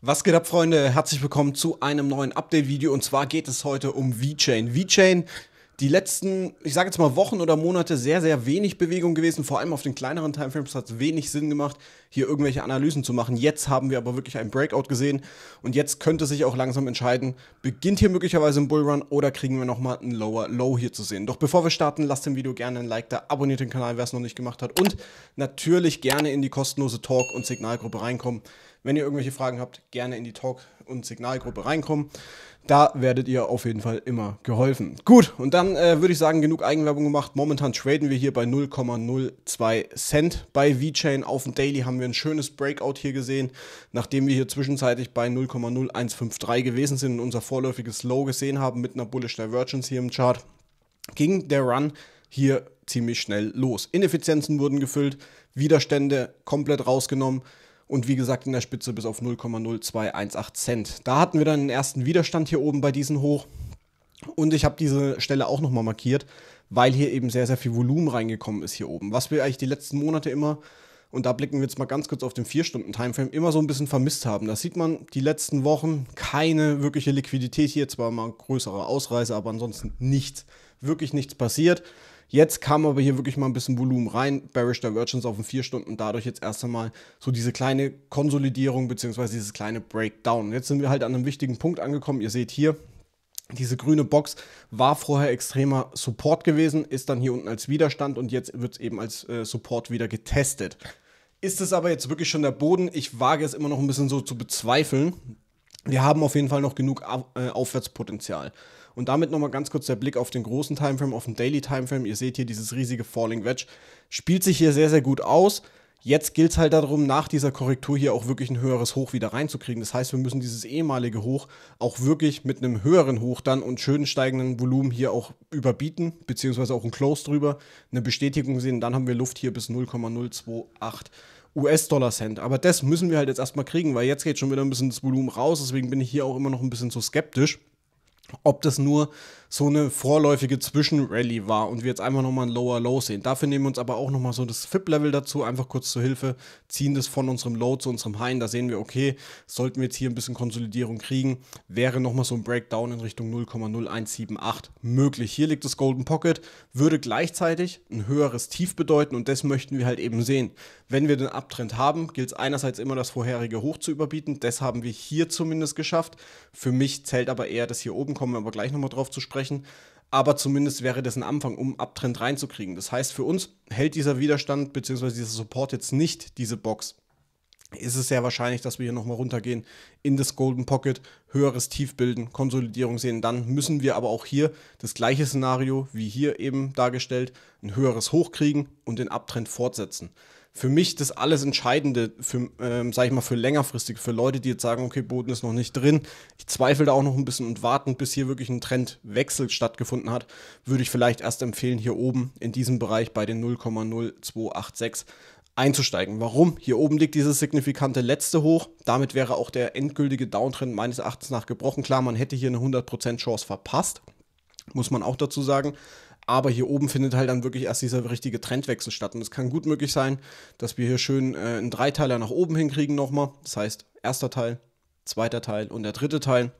Was geht ab, Freunde? Herzlich willkommen zu einem neuen Update-Video und zwar geht es heute um VeChain. VeChain, die letzten, ich sage jetzt mal Wochen oder Monate, sehr, sehr wenig Bewegung gewesen. Vor allem auf den kleineren Timeframes hat es wenig Sinn gemacht, hier irgendwelche Analysen zu machen. Jetzt haben wir aber wirklich einen Breakout gesehen und jetzt könnte sich auch langsam entscheiden, beginnt hier möglicherweise ein Bullrun oder kriegen wir nochmal einen Lower Low hier zu sehen. Doch bevor wir starten, lasst dem Video gerne ein Like da, abonniert den Kanal, wer es noch nicht gemacht hat und natürlich gerne in die kostenlose Talk- und Signalgruppe reinkommen. Wenn ihr irgendwelche Fragen habt, gerne in die Talk- und Signalgruppe reinkommen. Da werdet ihr auf jeden Fall immer geholfen. Gut, und dann äh, würde ich sagen, genug Eigenwerbung gemacht. Momentan traden wir hier bei 0,02 Cent bei VeChain. Auf dem Daily haben wir ein schönes Breakout hier gesehen, nachdem wir hier zwischenzeitlich bei 0,0153 gewesen sind und unser vorläufiges Low gesehen haben mit einer Bullish Divergence hier im Chart, ging der Run hier ziemlich schnell los. Ineffizienzen wurden gefüllt, Widerstände komplett rausgenommen und wie gesagt in der Spitze bis auf 0,0218 Cent. Da hatten wir dann den ersten Widerstand hier oben bei diesem hoch und ich habe diese Stelle auch nochmal markiert, weil hier eben sehr, sehr viel Volumen reingekommen ist hier oben. Was wir eigentlich die letzten Monate immer, und da blicken wir jetzt mal ganz kurz auf den 4-Stunden-Timeframe, immer so ein bisschen vermisst haben. Da sieht man die letzten Wochen, keine wirkliche Liquidität hier, zwar mal größere Ausreise, aber ansonsten nichts, wirklich nichts passiert. Jetzt kam aber hier wirklich mal ein bisschen Volumen rein. Bearish Divergence auf den 4 Stunden, dadurch jetzt erst einmal so diese kleine Konsolidierung bzw. dieses kleine Breakdown. Jetzt sind wir halt an einem wichtigen Punkt angekommen. Ihr seht hier, diese grüne Box war vorher extremer Support gewesen, ist dann hier unten als Widerstand und jetzt wird es eben als äh, Support wieder getestet. Ist es aber jetzt wirklich schon der Boden? Ich wage es immer noch ein bisschen so zu bezweifeln. Wir haben auf jeden Fall noch genug äh, Aufwärtspotenzial. Und damit nochmal ganz kurz der Blick auf den großen Timeframe, auf den Daily Timeframe. Ihr seht hier dieses riesige Falling Wedge. Spielt sich hier sehr, sehr gut aus. Jetzt gilt es halt darum, nach dieser Korrektur hier auch wirklich ein höheres Hoch wieder reinzukriegen. Das heißt, wir müssen dieses ehemalige Hoch auch wirklich mit einem höheren Hoch dann und schönen steigenden Volumen hier auch überbieten, beziehungsweise auch ein Close drüber, eine Bestätigung sehen. Dann haben wir Luft hier bis 0,028. US-Dollar-Cent. Aber das müssen wir halt jetzt erstmal kriegen, weil jetzt geht schon wieder ein bisschen das Volumen raus. Deswegen bin ich hier auch immer noch ein bisschen so skeptisch. Ob das nur so eine vorläufige Zwischenrally war und wir jetzt einfach nochmal ein Lower Low sehen. Dafür nehmen wir uns aber auch nochmal so das FIP-Level dazu, einfach kurz zur Hilfe, ziehen das von unserem Low zu unserem High. da sehen wir, okay, sollten wir jetzt hier ein bisschen Konsolidierung kriegen, wäre nochmal so ein Breakdown in Richtung 0,0178 möglich. Hier liegt das Golden Pocket, würde gleichzeitig ein höheres Tief bedeuten und das möchten wir halt eben sehen. Wenn wir den Abtrend haben, gilt es einerseits immer das vorherige Hoch zu überbieten. Das haben wir hier zumindest geschafft. Für mich zählt aber eher das hier oben, kommen wir aber gleich nochmal drauf zu sprechen sprechen, aber zumindest wäre das ein Anfang, um Abtrend reinzukriegen. Das heißt, für uns hält dieser Widerstand bzw. dieser Support jetzt nicht diese Box ist es sehr wahrscheinlich, dass wir hier nochmal runtergehen in das Golden Pocket, höheres Tief bilden, Konsolidierung sehen. Dann müssen wir aber auch hier das gleiche Szenario wie hier eben dargestellt, ein höheres Hoch kriegen und den Abtrend fortsetzen. Für mich das alles Entscheidende, für, ähm, ich mal, für längerfristig, für Leute, die jetzt sagen, okay, Boden ist noch nicht drin, ich zweifle da auch noch ein bisschen und warten, bis hier wirklich ein Trendwechsel stattgefunden hat, würde ich vielleicht erst empfehlen, hier oben in diesem Bereich bei den 0,0286 einzusteigen. Warum? Hier oben liegt dieses signifikante letzte hoch. Damit wäre auch der endgültige Downtrend meines Erachtens nach gebrochen. Klar, man hätte hier eine 100% Chance verpasst, muss man auch dazu sagen. Aber hier oben findet halt dann wirklich erst dieser richtige Trendwechsel statt. Und es kann gut möglich sein, dass wir hier schön äh, einen Dreiteiler nach oben hinkriegen nochmal. Das heißt, erster Teil, zweiter Teil und der dritte Teil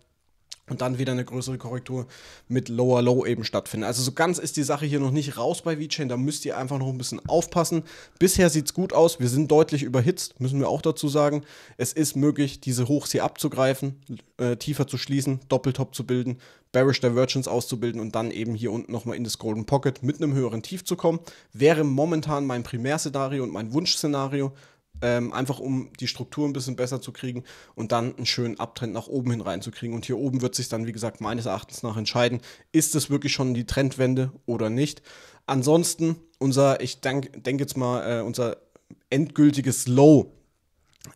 und dann wieder eine größere Korrektur mit Lower Low eben stattfinden. Also so ganz ist die Sache hier noch nicht raus bei VeChain, da müsst ihr einfach noch ein bisschen aufpassen. Bisher sieht es gut aus, wir sind deutlich überhitzt, müssen wir auch dazu sagen. Es ist möglich, diese Hochs hier abzugreifen, äh, tiefer zu schließen, Doppeltop zu bilden, Bearish Divergence auszubilden und dann eben hier unten nochmal in das Golden Pocket mit einem höheren Tief zu kommen. Wäre momentan mein Primärszenario und mein Wunschszenario ähm, einfach um die Struktur ein bisschen besser zu kriegen und dann einen schönen Abtrend nach oben hin reinzukriegen. Und hier oben wird sich dann, wie gesagt, meines Erachtens nach entscheiden, ist es wirklich schon die Trendwende oder nicht. Ansonsten, unser, ich denke denk jetzt mal, äh, unser endgültiges Low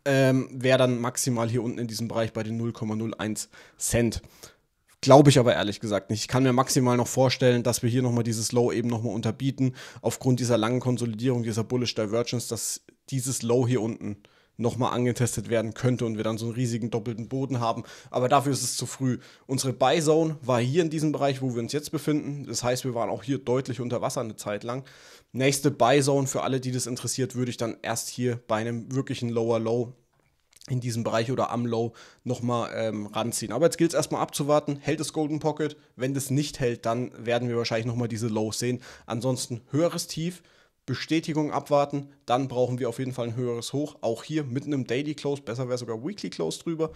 ähm, wäre dann maximal hier unten in diesem Bereich bei den 0,01 Cent. Glaube ich aber ehrlich gesagt nicht. Ich kann mir maximal noch vorstellen, dass wir hier nochmal dieses Low eben nochmal unterbieten, aufgrund dieser langen Konsolidierung, dieser Bullish Divergence, dass dieses Low hier unten nochmal angetestet werden könnte und wir dann so einen riesigen doppelten Boden haben. Aber dafür ist es zu früh. Unsere Buy Zone war hier in diesem Bereich, wo wir uns jetzt befinden. Das heißt, wir waren auch hier deutlich unter Wasser eine Zeit lang. Nächste Buy Zone für alle, die das interessiert, würde ich dann erst hier bei einem wirklichen Lower Low in diesem Bereich oder am Low nochmal ähm, ranziehen. Aber jetzt gilt es erstmal abzuwarten. Hält das Golden Pocket? Wenn das nicht hält, dann werden wir wahrscheinlich nochmal diese Lows sehen. Ansonsten höheres Tief Bestätigung abwarten, dann brauchen wir auf jeden Fall ein höheres Hoch. Auch hier mit einem Daily Close, besser wäre sogar Weekly Close drüber.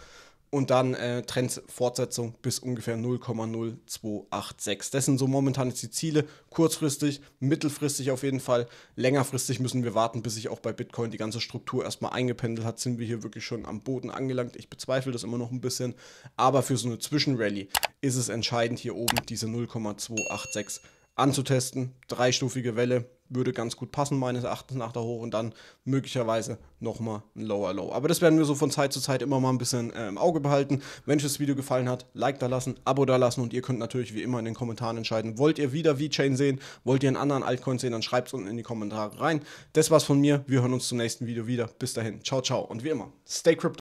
Und dann äh, Trendfortsetzung bis ungefähr 0,0286. Das sind so momentan jetzt die Ziele. Kurzfristig, mittelfristig auf jeden Fall. Längerfristig müssen wir warten, bis sich auch bei Bitcoin die ganze Struktur erstmal eingependelt hat. Sind wir hier wirklich schon am Boden angelangt? Ich bezweifle das immer noch ein bisschen. Aber für so eine Zwischenrally ist es entscheidend, hier oben diese 0,286 anzutesten. Dreistufige Welle, würde ganz gut passen, meines Erachtens nach da hoch und dann möglicherweise nochmal ein Lower Low. Aber das werden wir so von Zeit zu Zeit immer mal ein bisschen äh, im Auge behalten. Wenn euch das Video gefallen hat, Like da lassen, Abo da lassen und ihr könnt natürlich wie immer in den Kommentaren entscheiden, wollt ihr wieder VeChain sehen, wollt ihr einen anderen Altcoin sehen, dann schreibt es unten in die Kommentare rein. Das war's von mir, wir hören uns zum nächsten Video wieder. Bis dahin, ciao, ciao und wie immer, stay crypto.